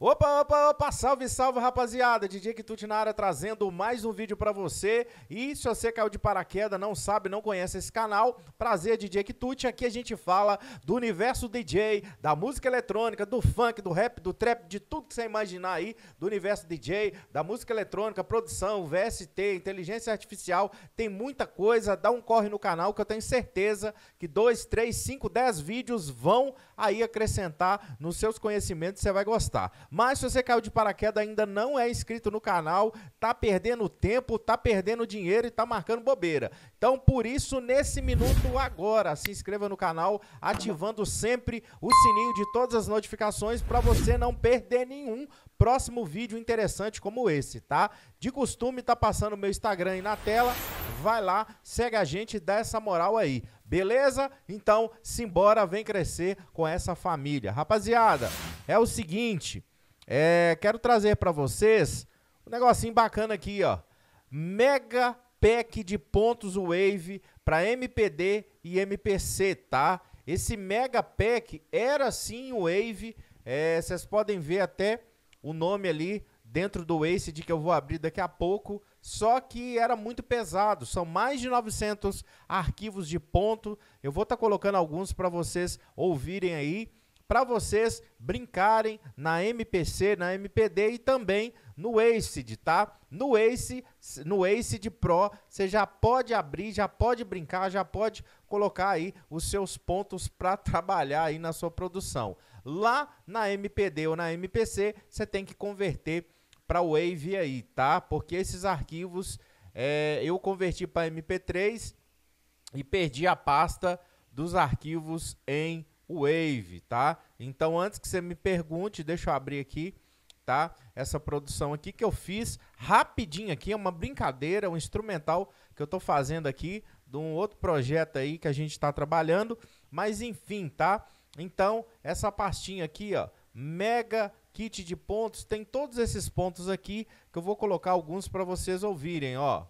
Opa, opa, opa, salve, salve rapaziada, DJ Kitut na área trazendo mais um vídeo para você E se você caiu de paraquedas, não sabe, não conhece esse canal, prazer DJ Kitut. Aqui a gente fala do universo DJ, da música eletrônica, do funk, do rap, do trap, de tudo que você imaginar aí Do universo DJ, da música eletrônica, produção, VST, inteligência artificial, tem muita coisa Dá um corre no canal que eu tenho certeza que 2, 3, 5, 10 vídeos vão aí acrescentar nos seus conhecimentos, você vai gostar mas se você caiu de paraquedas ainda não é inscrito no canal, tá perdendo tempo, tá perdendo dinheiro e tá marcando bobeira. Então, por isso, nesse minuto agora, se inscreva no canal, ativando sempre o sininho de todas as notificações para você não perder nenhum próximo vídeo interessante como esse, tá? De costume, tá passando o meu Instagram aí na tela. Vai lá, segue a gente, dá essa moral aí. Beleza? Então, simbora, vem crescer com essa família. Rapaziada, é o seguinte, é, quero trazer para vocês um negocinho bacana aqui, ó. Mega pack de pontos Wave para MPD e MPC, tá? Esse mega pack era sim o Wave. É, vocês é, podem ver até o nome ali dentro do de que eu vou abrir daqui a pouco. Só que era muito pesado. São mais de 900 arquivos de ponto. Eu vou estar tá colocando alguns para vocês ouvirem aí para vocês brincarem na MPC, na MPD e também no ACID, tá? No ACID, no ACID Pro, você já pode abrir, já pode brincar, já pode colocar aí os seus pontos para trabalhar aí na sua produção. Lá na MPD ou na MPC, você tem que converter para o Wave aí, tá? Porque esses arquivos é, eu converti para MP3 e perdi a pasta dos arquivos em Wave, tá? Então, antes que você me pergunte, deixa eu abrir aqui, tá? Essa produção aqui que eu fiz rapidinho aqui, é uma brincadeira, um instrumental que eu tô fazendo aqui de um outro projeto aí que a gente está trabalhando, mas enfim, tá? Então, essa pastinha aqui, ó, mega kit de pontos, tem todos esses pontos aqui que eu vou colocar alguns para vocês ouvirem, ó.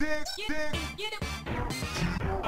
Get, get, get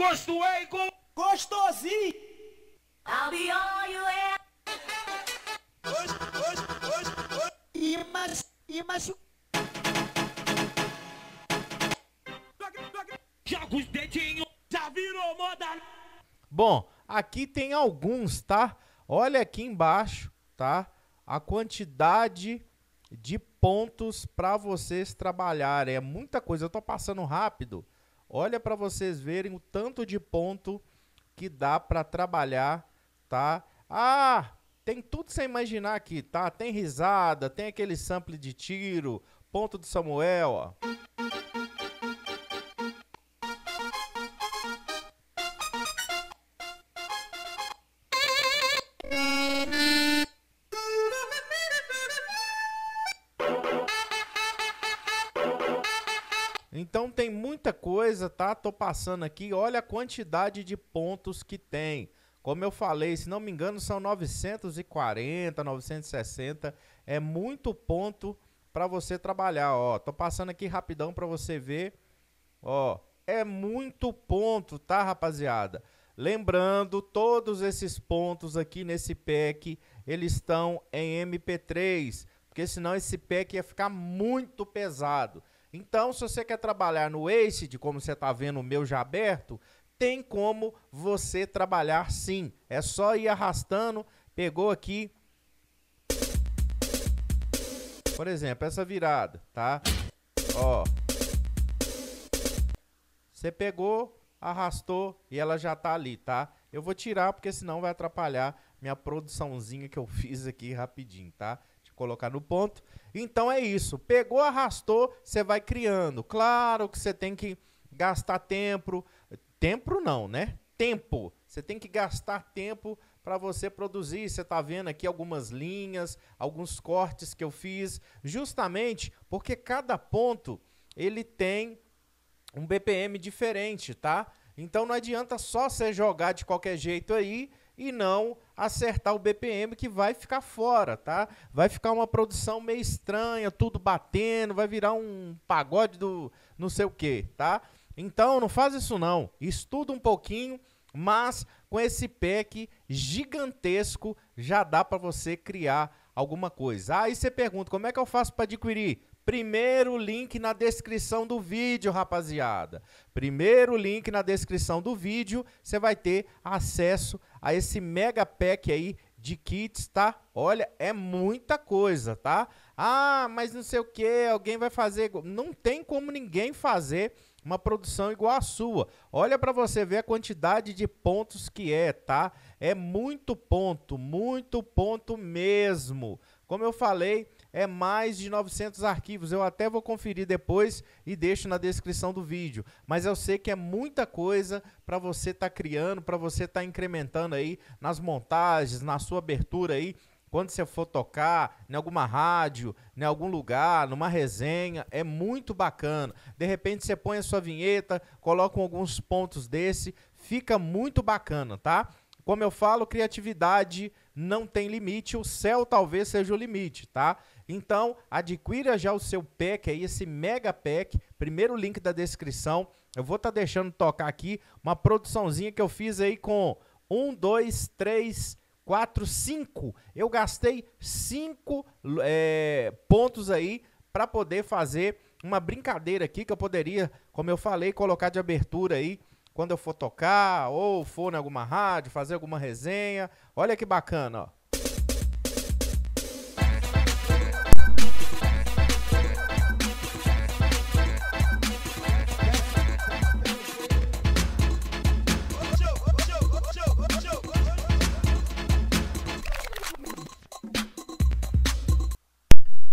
Gosto é igual. Gostosinho. I'll be all you ever. Hoje, hoje, hoje, hoje. E Joga os dedinhos. Já virou moda. Bom, aqui tem alguns, tá? Olha aqui embaixo, tá? A quantidade de pontos para vocês trabalharem. É muita coisa. Eu tô passando rápido Olha para vocês verem o tanto de ponto que dá para trabalhar, tá? Ah, tem tudo sem imaginar aqui, tá? Tem risada, tem aquele sample de tiro, ponto do Samuel, ó. muita coisa, tá? Tô passando aqui, olha a quantidade de pontos que tem. Como eu falei, se não me engano, são 940, 960. É muito ponto para você trabalhar, ó. Tô passando aqui rapidão para você ver. Ó, é muito ponto, tá, rapaziada? Lembrando, todos esses pontos aqui nesse pack, eles estão em MP3, porque senão esse pack ia ficar muito pesado. Então, se você quer trabalhar no ACID, como você está vendo o meu já aberto, tem como você trabalhar sim. É só ir arrastando, pegou aqui. Por exemplo, essa virada, tá? Ó. Você pegou, arrastou e ela já tá ali, tá? Eu vou tirar porque senão vai atrapalhar minha produçãozinha que eu fiz aqui rapidinho, tá? colocar no ponto. Então é isso. Pegou, arrastou, você vai criando. Claro que você tem que gastar tempo. Tempo não, né? Tempo. Você tem que gastar tempo para você produzir. Você está vendo aqui algumas linhas, alguns cortes que eu fiz, justamente porque cada ponto ele tem um BPM diferente, tá? Então não adianta só você jogar de qualquer jeito aí e não acertar o BPM que vai ficar fora, tá? Vai ficar uma produção meio estranha, tudo batendo, vai virar um pagode do não sei o que, tá? Então não faz isso não. Estuda um pouquinho, mas com esse pack gigantesco já dá para você criar alguma coisa. Aí ah, você pergunta, como é que eu faço para adquirir? Primeiro link na descrição do vídeo, rapaziada. Primeiro link na descrição do vídeo, você vai ter acesso a esse mega pack aí de kits, tá? Olha, é muita coisa, tá? Ah, mas não sei o que, alguém vai fazer. Não tem como ninguém fazer uma produção igual a sua. Olha para você ver a quantidade de pontos que é, tá? É muito ponto, muito ponto mesmo. Como eu falei, é mais de 900 arquivos. Eu até vou conferir depois e deixo na descrição do vídeo. Mas eu sei que é muita coisa para você estar tá criando, para você estar tá incrementando aí nas montagens, na sua abertura aí. Quando você for tocar em alguma rádio, em algum lugar, numa resenha, é muito bacana. De repente você põe a sua vinheta, coloca alguns pontos desse, fica muito bacana, tá? Como eu falo, criatividade não tem limite, o céu talvez seja o limite, tá? Então, adquira já o seu pack aí, esse mega pack, primeiro link da descrição. Eu vou estar tá deixando tocar aqui uma produçãozinha que eu fiz aí com um, dois, três, quatro, cinco. Eu gastei cinco é, pontos aí para poder fazer uma brincadeira aqui que eu poderia, como eu falei, colocar de abertura aí quando eu for tocar, ou for em alguma rádio, fazer alguma resenha. Olha que bacana, ó.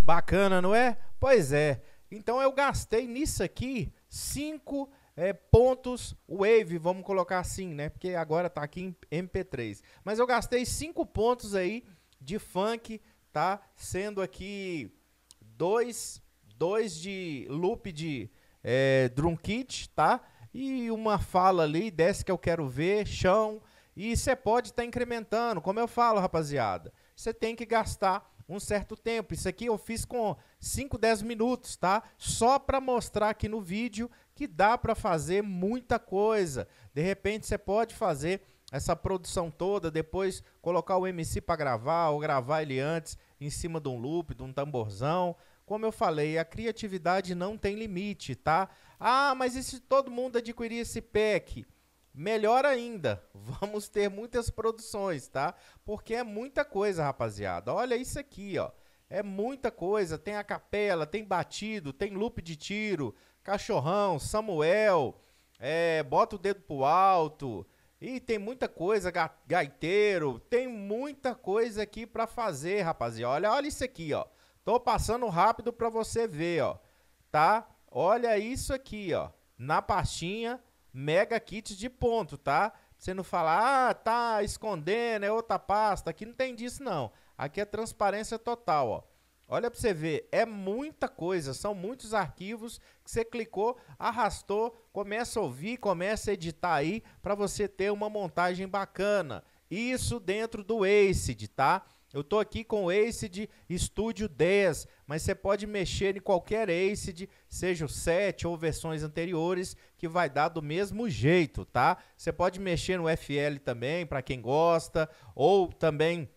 Bacana, não é? Pois é. Então eu gastei nisso aqui 5 é, pontos Wave, vamos colocar assim, né? Porque agora tá aqui em MP3. Mas eu gastei 5 pontos aí de funk, tá? Sendo aqui 2 dois, de loop de é, drum kit, tá? E uma fala ali, desce que eu quero ver, chão. E você pode estar tá incrementando, como eu falo, rapaziada. Você tem que gastar um certo tempo. Isso aqui eu fiz com 5, 10 minutos, tá? Só para mostrar aqui no vídeo que dá para fazer muita coisa. De repente você pode fazer essa produção toda, depois colocar o MC para gravar ou gravar ele antes em cima de um loop, de um tamborzão. Como eu falei, a criatividade não tem limite, tá? Ah, mas e se todo mundo adquirir esse pack? Melhor ainda, vamos ter muitas produções, tá? Porque é muita coisa, rapaziada. Olha isso aqui, ó. É muita coisa. Tem a capela, tem batido, tem loop de tiro, Cachorrão, Samuel, é, Bota o Dedo pro Alto. E tem muita coisa, ga, gaiteiro, tem muita coisa aqui para fazer, rapaziada. Olha, olha isso aqui, ó. Tô passando rápido para você ver, ó. Tá? Olha isso aqui, ó. Na pastinha Mega Kit de ponto, tá? Você não falar, ah, tá escondendo, é outra pasta. Aqui não tem disso, não. Aqui é transparência total, ó. Olha para você ver, é muita coisa, são muitos arquivos que você clicou, arrastou, começa a ouvir, começa a editar aí para você ter uma montagem bacana. Isso dentro do ACID, tá? Eu estou aqui com o ACID Studio 10, mas você pode mexer em qualquer ACID, seja o 7 ou versões anteriores, que vai dar do mesmo jeito, tá? Você pode mexer no FL também, para quem gosta, ou também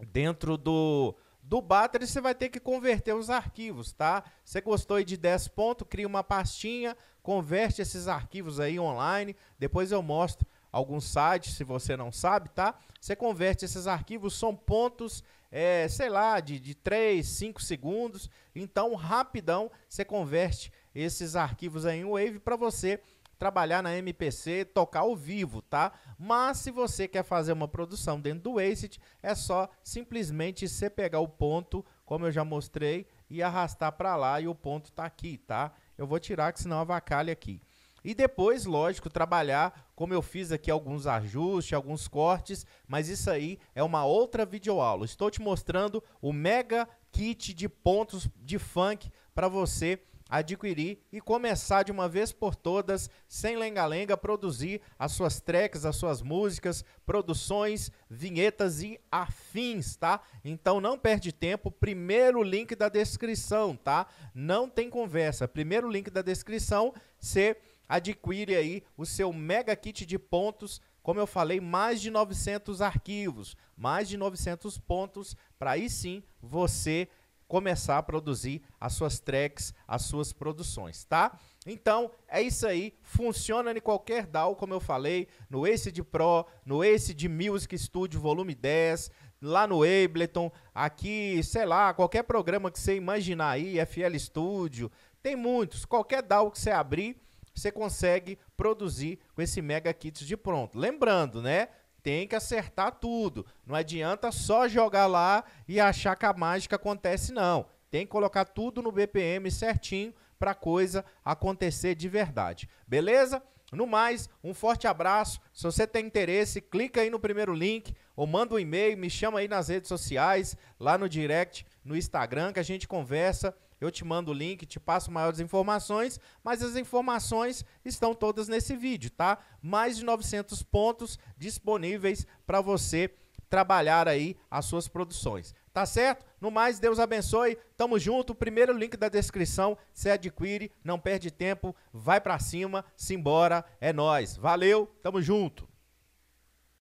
dentro do do Battery você vai ter que converter os arquivos, tá? Você gostou aí de 10 pontos, cria uma pastinha, converte esses arquivos aí online. Depois eu mostro alguns sites, se você não sabe, tá? Você converte esses arquivos, são pontos, é, sei lá, de, de 3, 5 segundos. Então, rapidão, você converte esses arquivos aí em Wave para você trabalhar na MPC, tocar ao vivo, tá? Mas se você quer fazer uma produção dentro do Acid, é só simplesmente você pegar o ponto, como eu já mostrei, e arrastar para lá e o ponto tá aqui, tá? Eu vou tirar que senão avacalha aqui. E depois, lógico, trabalhar como eu fiz aqui alguns ajustes, alguns cortes, mas isso aí é uma outra videoaula. Estou te mostrando o mega kit de pontos de funk para você adquirir e começar de uma vez por todas, sem lenga-lenga, produzir as suas tracks, as suas músicas, produções, vinhetas e afins, tá? Então não perde tempo, primeiro link da descrição, tá? Não tem conversa, primeiro link da descrição, você adquire aí o seu mega kit de pontos como eu falei, mais de 900 arquivos, mais de 900 pontos, para aí sim você começar a produzir as suas tracks, as suas produções, tá? Então, é isso aí. Funciona em qualquer DAW, como eu falei, no de Pro, no de Music Studio Volume 10, lá no Ableton, aqui, sei lá, qualquer programa que você imaginar aí, FL Studio, tem muitos. Qualquer DAW que você abrir, você consegue produzir com esse mega kit de pronto. Lembrando, né? tem que acertar tudo. Não adianta só jogar lá e achar que a mágica acontece, não. Tem que colocar tudo no BPM certinho para coisa acontecer de verdade. Beleza? No mais, um forte abraço. Se você tem interesse, clica aí no primeiro link ou manda um e-mail, me chama aí nas redes sociais, lá no direct, no Instagram, que a gente conversa. Eu te mando o link, te passo maiores informações, mas as informações estão todas nesse vídeo, tá? Mais de 900 pontos disponíveis para você trabalhar aí as suas produções. Tá certo? No mais, Deus abençoe. Tamo junto. Primeiro link da descrição, se adquire, não perde tempo, vai para cima, simbora, é nós. Valeu, tamo junto.